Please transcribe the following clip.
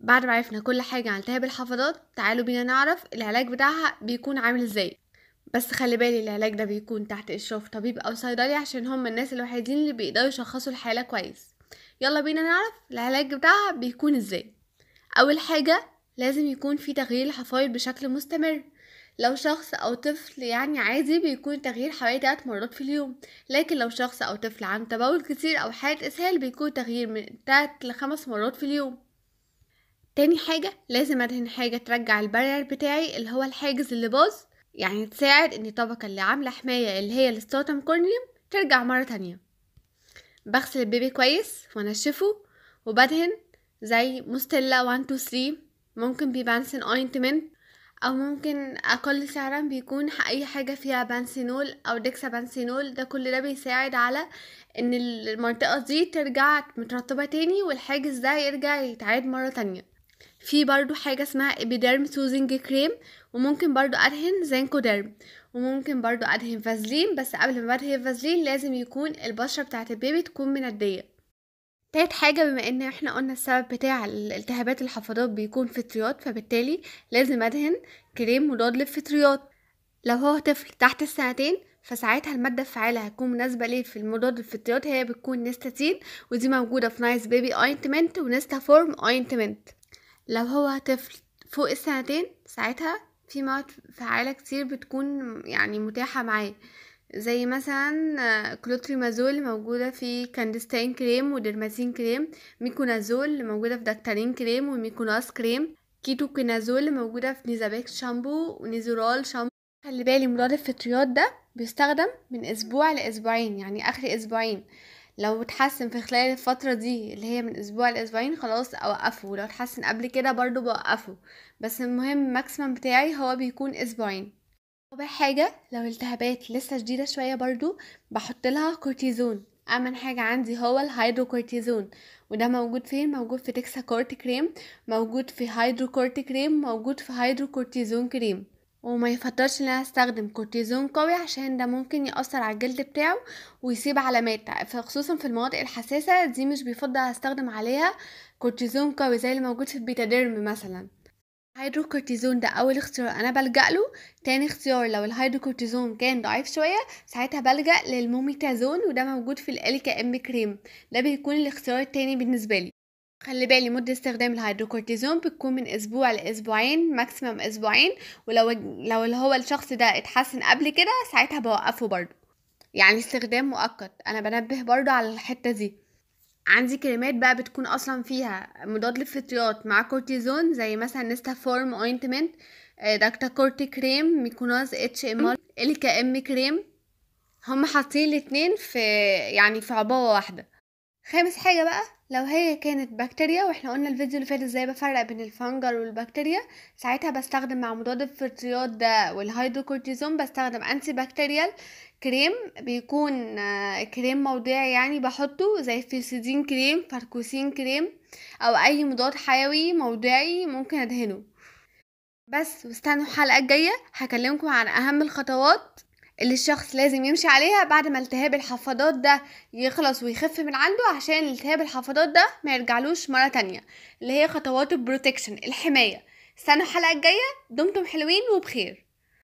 بعد ما عرفنا كل حاجة عن التهاب الحفاضات تعالوا بينا نعرف العلاج بتاعها بيكون عامل ازاي بس خلي بالي العلاج ده بيكون تحت اشراف طبيب او صيدلي عشان هم الناس الوحيدين اللي بيقدروا يشخصوا الحالة كويس يلا بينا نعرف العلاج بتاعها بيكون ازاي اول حاجة لازم يكون في تغيير الحفايض بشكل مستمر لو شخص او طفل يعني عادي بيكون التغيير حوالي 3 مرات في اليوم لكن لو شخص او طفل عنده تبول كتير او حالة اسهال بيكون تغيير من 3 ل 5 مرات في اليوم تاني حاجة لازم أدهن حاجة ترجع البارير بتاعي اللي هو الحاجز اللي باظ يعني تساعد ان الطبقة اللي عاملة حماية اللي هي الستوتم كورنيوم ترجع مرة تانية بغسل البيبي كويس وانشفه وبدهن زي مستلا 1 2 3 ممكن ببانسن اوينتمنت او ممكن اقل سعرا بيكون اي حاجة فيها بانسينول او ديكسا بانسينول ده كل ده بيساعد على ان المنطقة دي ترجع مترطبة تاني والحاجز ده يرجع يتعاد مرة تانية في برضو حاجة اسمها ابيديرم سوزنج كريم وممكن برضو ادهن زانكوديرم وممكن برضو ادهن فازلين بس قبل ما ادهن فازلين لازم يكون البشرة بتاعة البيبي تكون مندية تالت حاجة بما ان احنا قلنا السبب بتاع الالتهابات الحفاضات بيكون فطريات فبالتالي لازم ادهن كريم مضاد للفطريات لو هو طفل تحت السنتين فساعتها المادة الفعالة هتكون مناسبة ليه في المضاد للفطريات هي بتكون نستاتين ودي موجودة في نايس بيبي اينتمنت ونستا فورم اينتمنت لو هو طفل فوق السنتين ساعتها في مواد فعالة كتير بتكون يعني متاحة معاه زي مثلا آه، كلوتريمازول موجودة في كاندستين كريم وديرماسين كريم ميكونازول موجودة في دكتارين كريم وميكوناس كريم كيتوكينازول موجودة في نيزابيك شامبو ونيزورال شامبو خلي بالي مضاد الفطريات ده بيستخدم من اسبوع لاسبوعين يعني اخر اسبوعين لو اتحسن في خلال الفترة دي اللي هي من اسبوع لاسبوعين خلاص اوقفه ولو اتحسن قبل كده برضو بوقفه بس المهم الماكسيمم بتاعي هو بيكون اسبوعين رابع حاجة لو التهابات لسه شديدة شوية برضو بحط لها كورتيزون أمن حاجة عندي هو الهيدروكورتيزون وده موجود فين موجود في تكسا كورت كريم موجود في هيدروكورت كريم موجود في هيدروكورتيزون كريم وما يفضلش ان انا استخدم كورتيزون قوي عشان ده ممكن يأثر على الجلد بتاعه ويسيب علامات خصوصا في المناطق الحساسة دي مش بيفضل استخدم عليها كورتيزون قوي زي اللي موجود في البيتاديرم مثلا الهيدروكورتيزون ده اول اختيار انا بلجأ له تاني اختيار لو الهيدروكورتيزون كان ضعيف شوية ساعتها بلجأ للموميتازون وده موجود في الاليكا ام كريم ده بيكون الاختيار التاني بالنسبة لي خلي بالي مدة استخدام الهيدروكورتيزون بتكون من اسبوع لاسبوعين ماكسيمم اسبوعين ولو لو اللي هو الشخص ده اتحسن قبل كده ساعتها بوقفه برضه يعني استخدام مؤقت انا بنبه برضه على الحتة دي عندي كريمات بقى بتكون اصلا فيها مضاد للفطريات مع كورتيزون زي مثلا نستا فورم اوينتمنت آه، دكتا كورتي كريم ميكوناز اتش ام ال كي ام كريم هم حاطين الاتنين في يعني في عبوة واحدة خامس حاجة بقى لو هي كانت بكتيريا واحنا قلنا الفيديو اللي فات ازاي بفرق بين الفنجر والبكتيريا ساعتها بستخدم مع مضاد الفطريات ده والهيدروكورتيزون بستخدم انتي بكتيريال كريم بيكون كريم آه، موضعي يعني بحطه زي فيسيدين كريم فاركوسين كريم او اي مضاد حيوي موضعي ممكن ادهنه بس واستنوا الحلقة الجاية هكلمكم عن اهم الخطوات اللي الشخص لازم يمشي عليها بعد ما التهاب الحفاضات ده يخلص ويخف من عنده عشان التهاب الحفاضات ده ما يرجعلوش مرة تانية اللي هي خطوات البروتكشن الحماية استنوا الحلقة الجاية دمتم حلوين وبخير